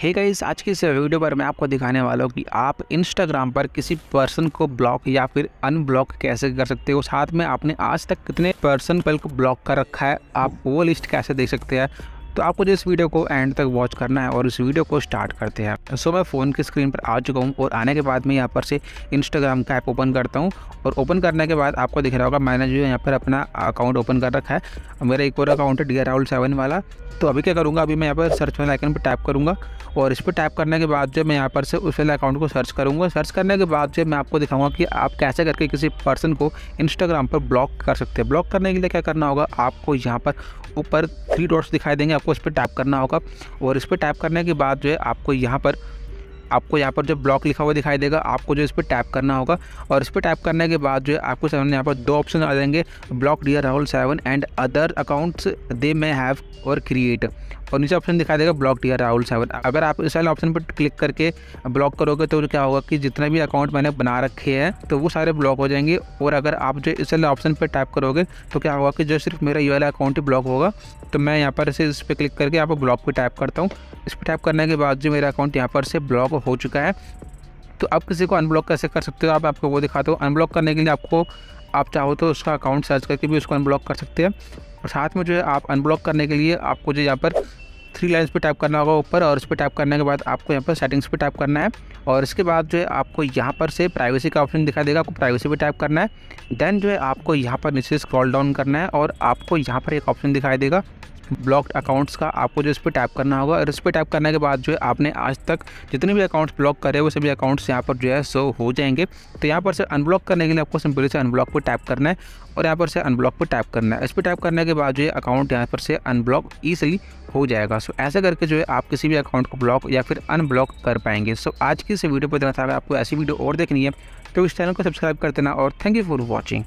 हे hey guys आज की इस वीडियो पर मैं आपको दिखाने वाला हूँ कि आप इंस्टाग्राम पर किसी पर्सन को ब्लॉक या फिर अनब्लॉक कैसे कर सकते हो साथ में आपने आज तक कितने पर्सन पल को ब्लॉक कर रखा है आप वो लिस्ट कैसे देख सकते हैं तो आपको जो इस वीडियो को एंड तक वॉच करना है और इस वीडियो को स्टार्ट करते हैं सो मैं फ़ोन की स्क्रीन पर आ चुका हूँ और आने के बाद मैं यहाँ पर से इंस्टाग्राम का ऐप ओपन करता हूँ और ओपन करने के बाद आपको दिख रहा होगा मैंने जो यहाँ पर अपना अकाउंट ओपन कर रखा है मेरा एक और अकाउंट है डी राहुल सेवन वाला तो अभी क्या करूँगा अभी मैं यहाँ पर सर्च वाले आइकन पर टैप करूँगा और इस पर टैप करने के बाद जो मैं यहाँ पर से उस वाले अकाउंट को सर्च करूँगा सर्च करने के बाद जो मैं आपको दिखाऊँगा कि आप कैसे करके किसी पर्सन को इंस्टाग्राम पर ब्लॉक कर सकते हैं ब्लॉक करने के लिए क्या करना होगा आपको यहाँ पर ऊपर थ्री डॉट्स दिखाई देंगे आपको आपको इस पर टैप करना होगा और इस पर टैप करने के बाद जो है आपको यहाँ पर आपको यहाँ पर जो ब्लॉक लिखा हुआ दिखाई देगा आपको जो इस पर टैप करना होगा और इस पर टैप करने के बाद जो है आपको सामने यहाँ पर दो ऑप्शन आ जाएंगे block dear Rahul seven and other accounts they may have और क्रिएट और नीचे ऑप्शन दिखाई देगा ब्लॉक डियर राहुल सेवन अगर आप इस वाले ऑप्शन पर क्लिक करके ब्लॉक करोगे तो क्या होगा कि जितने भी अकाउंट मैंने बना रखे हैं तो वो सारे ब्लॉक हो जाएंगे और अगर आप जो इस वाले ऑप्शन पर टैप करोगे तो क्या होगा कि जो सिर्फ मेरा ये वाला अकाउंट ही ब्लॉक होगा तो मैं यहाँ पर से इस पर क्लिक करके यहाँ पर ब्लॉक पर टैप करता हूँ इस पर टैप करने के बाद जो मेरा अकाउंट यहाँ पर से ब्लॉक हो चुका है तो आप किसी को अनब्लॉक कैसे कर सकते हो आप आपको वो दिखाते हो अनब्लॉक करने के लिए आपको आप चाहो तो उसका अकाउंट सर्च करके भी उसको अनब्लॉक कर सकते हैं और साथ में जो है आप अनब्लॉक करने के लिए आपको जो यहाँ पर थ्री लाइन्स पे टाइप करना होगा ऊपर और उस पर टाइप करने के बाद आपको यहाँ पर सेटिंग्स पे टाइप करना है और इसके बाद जो है आपको यहाँ पर से प्राइवेसी का ऑप्शन दिखाई देगा आपको प्राइवेसी पे टाइप करना है देन जो है आपको यहाँ पर नीचे स्क्रॉल डाउन करना है और आपको यहाँ पर एक ऑप्शन दिखाई देगा ब्लॉक्ड अकाउंट्स का आपको जो इस पर टैप करना होगा और इस पर टैप करने के बाद जो है आपने आज तक जितने भी अकाउंट्स ब्लॉक करे वो सभी अकाउंट्स यहाँ पर जो है सो हो जाएंगे तो यहाँ पर से अनब्लॉक करने के लिए आपको सिंपली से अनब्लॉक पर टैप करना है और यहाँ पर से अनब्लॉक पर टैप करना है इस पर टैप करने के बाद जो है अकाउंट यहाँ पर से अनब्लॉक ईजिली हो जाएगा सो ऐसे करके जो है आप किसी भी अकाउंट को ब्लॉक या फिर अनब्लॉक कर पाएंगे सो आज की इस वीडियो पर देना था अगर आपको ऐसी वीडियो और देखनी है तो इस चैनल को सब्सक्राइब कर देना और थैंक यू फॉर वॉचिंग